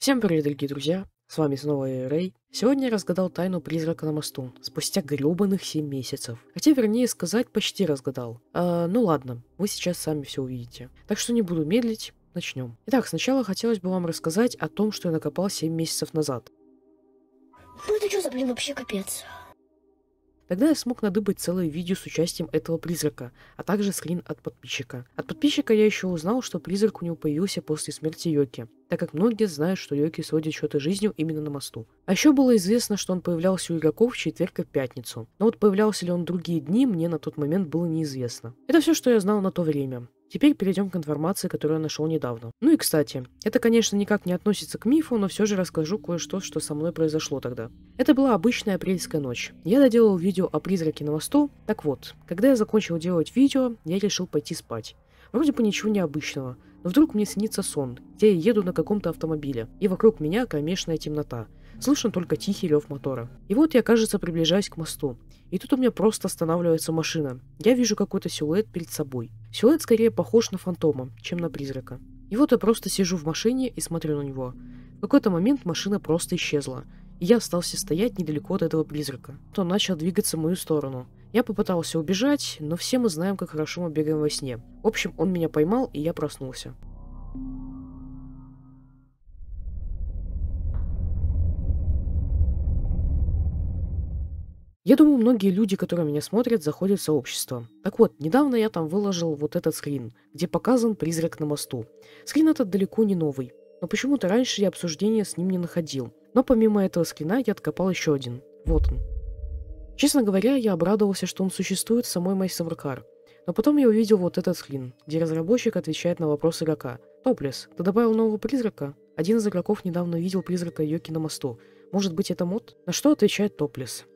Всем привет, дорогие друзья! С вами снова я, Рэй. Сегодня я разгадал тайну призрака на мосту, спустя грёбаных 7 месяцев. Хотя, вернее сказать, почти разгадал. А, ну ладно, вы сейчас сами все увидите. Так что не буду медлить, начнем. Итак, сначала хотелось бы вам рассказать о том, что я накопал 7 месяцев назад. Ну это что за, блин, вообще капец? Тогда я смог надыбать целое видео с участием этого призрака, а также скрин от подписчика. От подписчика я еще узнал, что призрак у него появился после смерти Йоки, так как многие знают, что Йоки сводит счеты жизнью именно на мосту. А еще было известно, что он появлялся у игроков в четверг и пятницу. Но вот появлялся ли он другие дни, мне на тот момент было неизвестно. Это все, что я знал на то время. Теперь перейдем к информации, которую я нашел недавно. Ну и кстати, это, конечно, никак не относится к мифу, но все же расскажу кое-что, что со мной произошло тогда. Это была обычная апрельская ночь. Я доделал видео о призраке на мосту. Так вот, когда я закончил делать видео, я решил пойти спать. Вроде бы ничего необычного, но вдруг мне снится сон, где я еду на каком-то автомобиле, и вокруг меня кромешная темнота – Слышно только тихий лев мотора. И вот я, кажется, приближаюсь к мосту. И тут у меня просто останавливается машина. Я вижу какой-то силуэт перед собой. Силуэт скорее похож на фантома, чем на призрака. И вот я просто сижу в машине и смотрю на него. В какой-то момент машина просто исчезла. И я остался стоять недалеко от этого призрака. То начал двигаться в мою сторону. Я попытался убежать, но все мы знаем, как хорошо мы бегаем во сне. В общем, он меня поймал, и я проснулся. thank you Я думаю, многие люди, которые меня смотрят, заходят в сообщество. Так вот, недавно я там выложил вот этот скрин, где показан призрак на мосту. Скрин этот далеко не новый, но почему-то раньше я обсуждения с ним не находил. Но помимо этого скрина я откопал еще один. Вот он. Честно говоря, я обрадовался, что он существует в самой MyServerCar. Но потом я увидел вот этот скрин, где разработчик отвечает на вопрос игрока. «Топлес, ты добавил нового призрака?» Один из игроков недавно видел призрака Йоки на мосту. Может быть это мод? На что отвечает Топлес.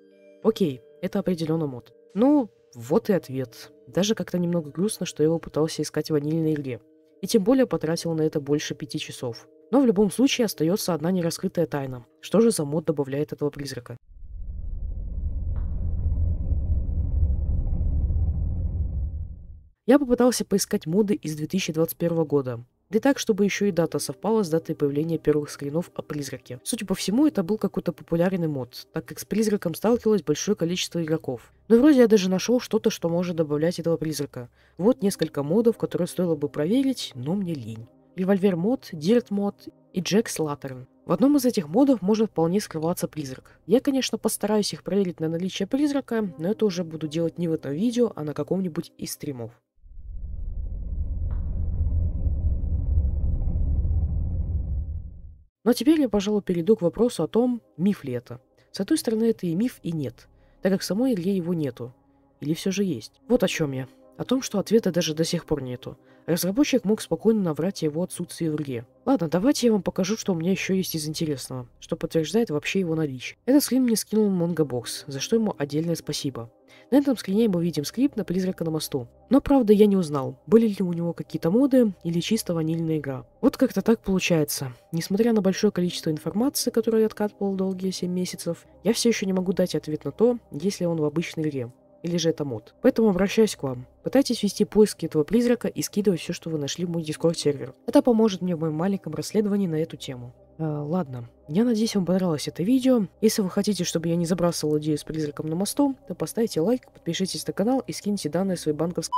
Окей, это определенно мод. Ну, вот и ответ. Даже как-то немного грустно, что я его пытался искать в ванильной игре. И тем более потратил на это больше пяти часов. Но в любом случае остается одна нераскрытая тайна. Что же за мод добавляет этого призрака? Я попытался поискать моды из 2021 года, да и так, чтобы еще и дата совпала с датой появления первых скринов о призраке. Судя по всему, это был какой-то популярный мод, так как с призраком сталкивалось большое количество игроков. Но ну вроде я даже нашел что-то, что может добавлять этого призрака. Вот несколько модов, которые стоило бы проверить, но мне лень. Револьвер мод, Дирт мод и Джек Слаттерн. В одном из этих модов может вполне скрываться призрак. Я, конечно, постараюсь их проверить на наличие призрака, но это уже буду делать не в этом видео, а на каком-нибудь из стримов. Но теперь я, пожалуй, перейду к вопросу о том, миф ли это. С одной стороны, это и миф, и нет, так как самой Илье его нету. Или все же есть. Вот о чем я. О том, что ответа даже до сих пор нету. Разработчик мог спокойно наврать его отсутствии в игре. Ладно, давайте я вам покажу, что у меня еще есть из интересного, что подтверждает вообще его наличие. Этот скрин мне скинул Монгобокс, за что ему отдельное спасибо. На этом скрине мы видим скрипт на призрака на мосту. Но правда я не узнал, были ли у него какие-то моды или чисто ванильная игра. Вот как-то так получается. Несмотря на большое количество информации, которую я откатывал долгие 7 месяцев, я все еще не могу дать ответ на то, есть ли он в обычной игре или же это мод. Поэтому обращаюсь к вам. Пытайтесь вести поиски этого призрака и скидывать все, что вы нашли в мой дискорд-сервер. Это поможет мне в моем маленьком расследовании на эту тему. Э, ладно, я надеюсь, вам понравилось это видео. Если вы хотите, чтобы я не забрасывал идею с призраком на мосту, то поставьте лайк, подпишитесь на канал и скиньте данные своей банковской...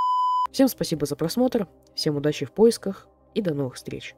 Всем спасибо за просмотр, всем удачи в поисках и до новых встреч.